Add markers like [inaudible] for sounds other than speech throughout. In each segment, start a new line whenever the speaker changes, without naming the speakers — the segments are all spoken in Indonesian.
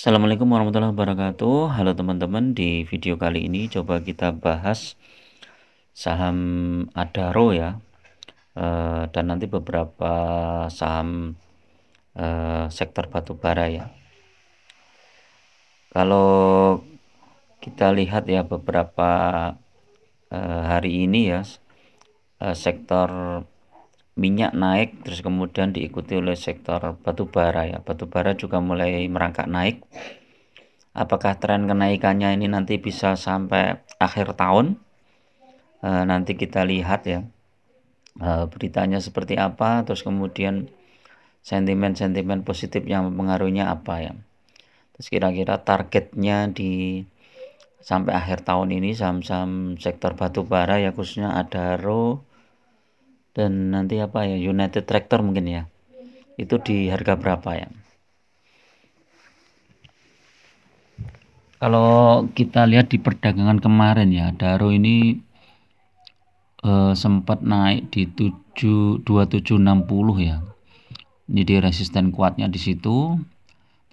Assalamualaikum warahmatullahi wabarakatuh. Halo teman-teman, di video kali ini coba kita bahas saham Adaro ya. E, dan nanti beberapa saham e, sektor batubara ya. Kalau kita lihat ya beberapa e, hari ini ya e, sektor minyak naik terus kemudian diikuti oleh sektor batubara ya. Batubara juga mulai merangkak naik. Apakah tren kenaikannya ini nanti bisa sampai akhir tahun? E, nanti kita lihat ya. E, beritanya seperti apa terus kemudian sentimen-sentimen positif yang mempengaruhinya apa ya. Terus kira-kira targetnya di sampai akhir tahun ini saham-saham sektor batubara ya khususnya Adaro dan nanti apa ya United Tractor mungkin ya itu di harga berapa ya kalau kita lihat di perdagangan kemarin ya Daro ini eh, sempat naik di 72760 ya ini di resisten kuatnya di situ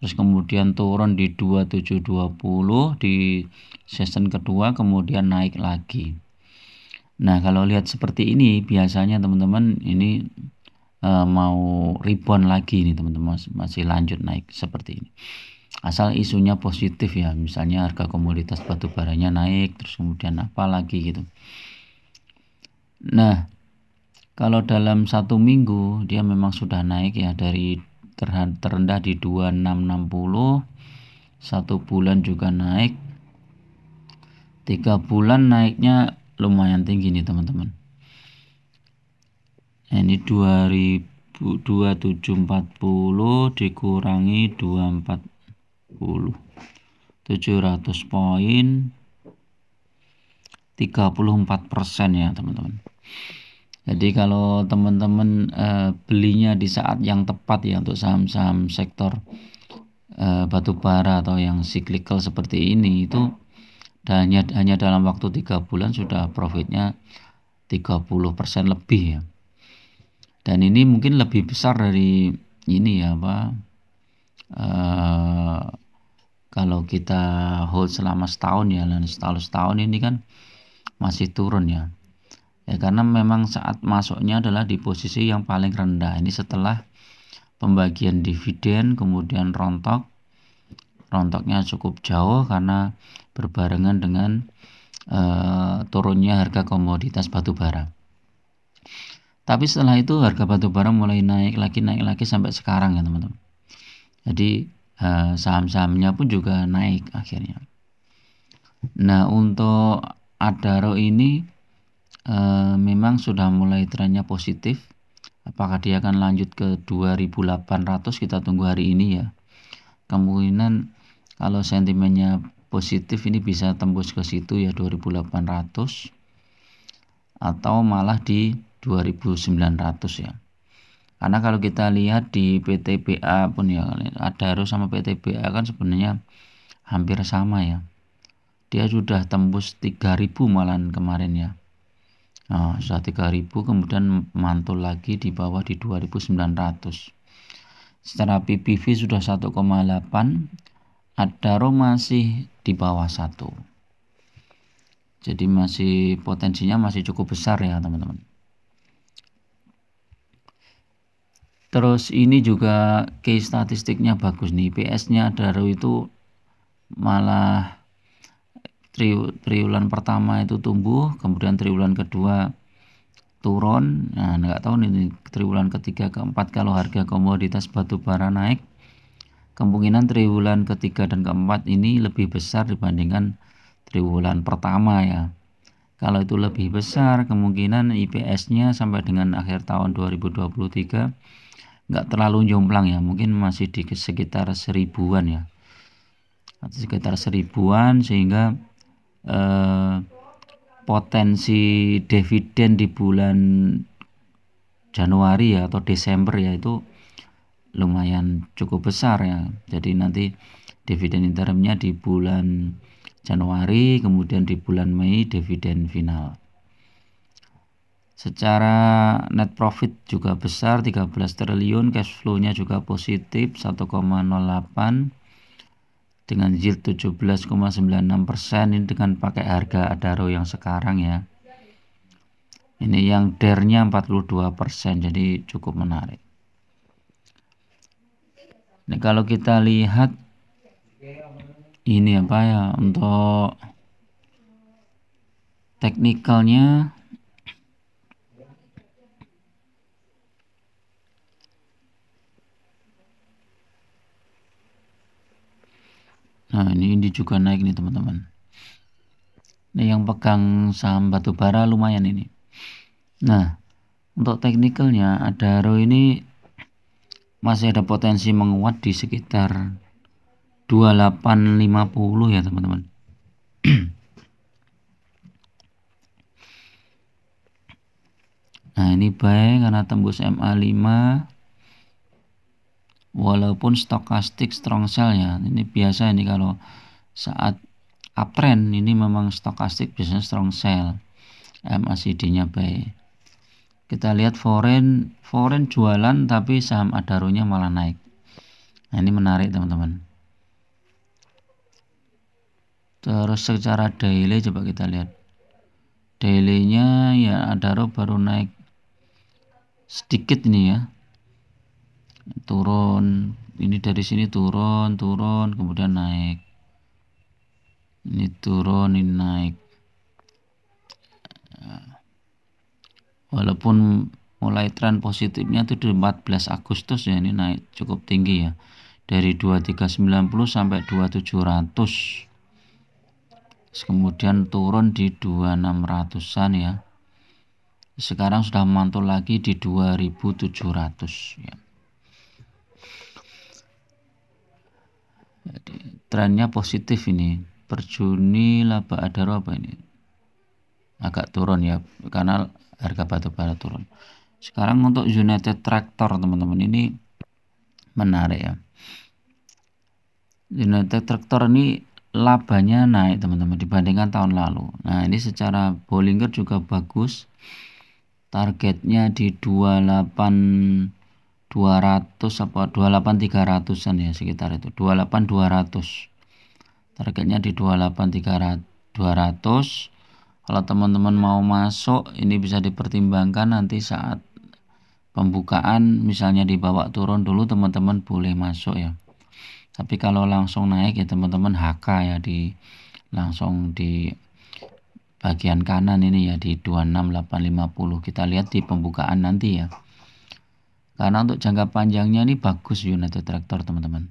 terus kemudian turun di 2720 di season kedua kemudian naik lagi Nah, kalau lihat seperti ini biasanya teman-teman ini e, mau rebound lagi nih teman-teman masih lanjut naik seperti ini. Asal isunya positif ya, misalnya harga komoditas batu baranya naik terus kemudian apa lagi gitu. Nah, kalau dalam satu minggu dia memang sudah naik ya dari terendah di 2660 satu bulan juga naik tiga bulan naiknya lumayan tinggi nih teman-teman nah, ini 2740 dikurangi 240 700 poin 34 persen ya teman-teman jadi kalau teman-teman eh, belinya di saat yang tepat ya untuk saham-saham sektor eh, batu bara atau yang cyclical seperti ini itu dan hanya, hanya dalam waktu tiga bulan sudah profitnya 30% lebih ya dan ini mungkin lebih besar dari ini ya apa uh, kalau kita hold selama setahun ya dan setahun setahun ini kan masih turun ya ya karena memang saat masuknya adalah di posisi yang paling rendah ini setelah pembagian dividen kemudian rontok rontoknya cukup jauh karena berbarengan dengan e, turunnya harga komoditas batu bara. Tapi setelah itu harga batu bara mulai naik lagi naik lagi sampai sekarang ya teman-teman. Jadi e, saham-sahamnya pun juga naik akhirnya. Nah untuk Adaro ini e, memang sudah mulai trennya positif. Apakah dia akan lanjut ke 2800 kita tunggu hari ini ya. Kemungkinan kalau sentimennya positif ini bisa tembus ke situ ya 2800 atau malah di 2900 ya karena kalau kita lihat di PTBA pun ya ada harus sama PTBA kan sebenarnya hampir sama ya dia sudah tembus 3000 malam kemarin ya nah, sudah 3000 kemudian mantul lagi di bawah di 2900 secara PPV sudah 1,8 Adaro masih di bawah satu. Jadi masih potensinya masih cukup besar ya teman-teman. Terus ini juga case statistiknya bagus nih. PS-nya Adaro itu malah tri triwulan pertama itu tumbuh, kemudian triwulan kedua turun. Nah, nggak tahu nih triwulan ketiga keempat kalau harga komoditas batu bara naik kemungkinan triwulan ketiga dan keempat ini lebih besar dibandingkan triwulan pertama ya kalau itu lebih besar kemungkinan IPS-nya sampai dengan akhir tahun 2023 nggak terlalu jomplang ya mungkin masih di sekitar seribuan ya atau sekitar seribuan sehingga eh, potensi dividen di bulan Januari ya atau Desember ya itu lumayan cukup besar ya. Jadi nanti dividen interimnya di bulan Januari, kemudian di bulan Mei dividen final. Secara net profit juga besar 13 triliun, cash flow-nya juga positif 1,08 dengan yield 17,96% ini dengan pakai harga Adaro yang sekarang ya. Ini yang dernya 42%, persen, jadi cukup menarik. Nah, kalau kita lihat ini apa ya untuk teknikalnya Nah, ini ini juga naik nih, teman-teman. Nah, yang pegang saham batubara lumayan ini. Nah, untuk teknikalnya ada row ini masih ada potensi menguat di sekitar 2850 ya teman-teman [clears throat] nah ini baik karena tembus MA5 walaupun stokastik strong sell ya ini biasa ini kalau saat uptrend ini memang stokastik biasanya strong sell MACD nya baik kita lihat foreign foreign jualan tapi saham adarunya malah naik nah ini menarik teman-teman terus secara daily coba kita lihat dailynya ya adaro baru naik sedikit ini ya turun ini dari sini turun turun kemudian naik ini turun ini naik walaupun mulai tren positifnya itu di 14 Agustus ya ini naik cukup tinggi ya dari 2390 sampai 2700 Terus kemudian turun di 2600an ya sekarang sudah mantul lagi di 2700 ya Jadi, trennya positif ini per Juni laba ada apa ini agak turun ya karena harga batu bara turun. Sekarang untuk United Tractor teman-teman ini menarik ya. United Tractor ini labanya naik teman-teman dibandingkan tahun lalu. Nah ini secara Bollinger juga bagus. Targetnya di 28 200 apa 300 an ya sekitar itu. 200. Targetnya di 28300 200 kalau teman-teman mau masuk ini bisa dipertimbangkan nanti saat pembukaan misalnya dibawa turun dulu teman-teman boleh masuk ya tapi kalau langsung naik ya teman-teman HK ya di langsung di bagian kanan ini ya di 26850 kita lihat di pembukaan nanti ya karena untuk jangka panjangnya ini bagus United Tractor teman-teman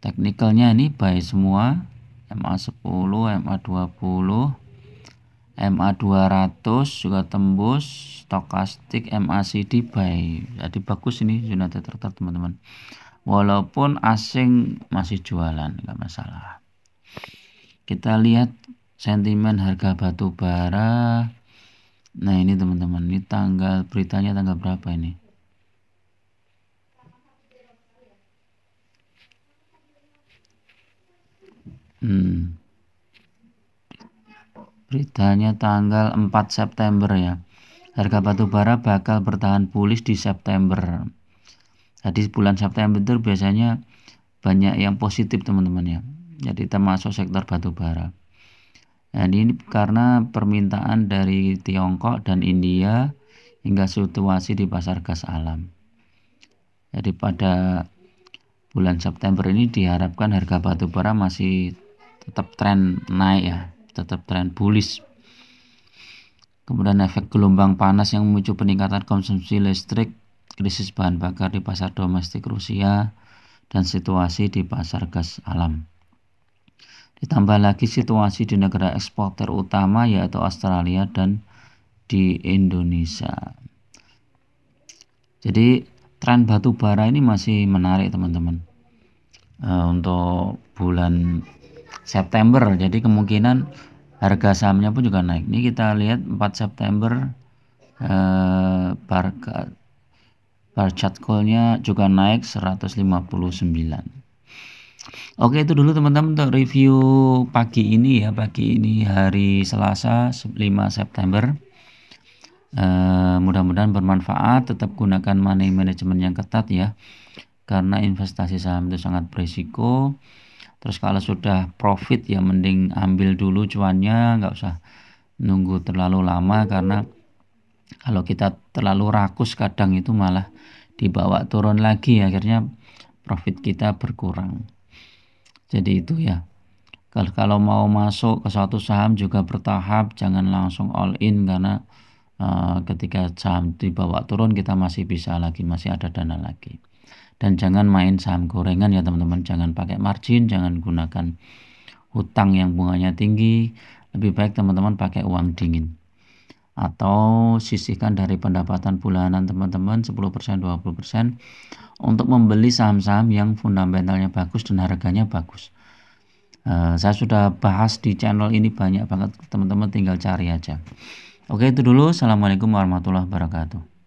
teknikalnya ini baik semua MA10 MA20 MA200 juga tembus stokastik MACD buy jadi bagus ini zona tertentu teman-teman walaupun asing masih jualan nggak masalah kita lihat sentimen harga batu bara nah ini teman-teman ini tanggal beritanya tanggal berapa ini hmm beritanya tanggal 4 September ya harga batu bara bakal bertahan bullish di September jadi bulan September itu biasanya banyak yang positif teman-teman ya jadi termasuk sektor batu bara nah, ini karena permintaan dari Tiongkok dan India hingga situasi di pasar gas alam jadi pada bulan September ini diharapkan harga batu bara masih tetap tren naik ya tetap tren bullish kemudian efek gelombang panas yang memicu peningkatan konsumsi listrik, krisis bahan bakar di pasar domestik Rusia, dan situasi di pasar gas alam. Ditambah lagi situasi di negara eksporter utama yaitu Australia dan di Indonesia. Jadi tren batu bara ini masih menarik teman-teman. Uh, untuk bulan September jadi kemungkinan harga sahamnya pun juga naik ini kita lihat 4 September eh, bar, bar chart callnya juga naik 159 Oke itu dulu teman-teman untuk review pagi ini ya pagi ini hari Selasa 5 September eh, mudah-mudahan bermanfaat tetap gunakan money management yang ketat ya karena investasi saham itu sangat berisiko terus kalau sudah profit ya mending ambil dulu cuannya nggak usah nunggu terlalu lama karena kalau kita terlalu rakus kadang itu malah dibawa turun lagi akhirnya profit kita berkurang jadi itu ya kalau, kalau mau masuk ke suatu saham juga bertahap jangan langsung all in karena uh, ketika saham dibawa turun kita masih bisa lagi masih ada dana lagi dan jangan main saham gorengan ya teman-teman jangan pakai margin jangan gunakan hutang yang bunganya tinggi lebih baik teman-teman pakai uang dingin atau sisihkan dari pendapatan bulanan teman-teman 10% 20% untuk membeli saham-saham yang fundamentalnya bagus dan harganya bagus uh, saya sudah bahas di channel ini banyak banget teman-teman tinggal cari aja oke itu dulu assalamualaikum warahmatullahi wabarakatuh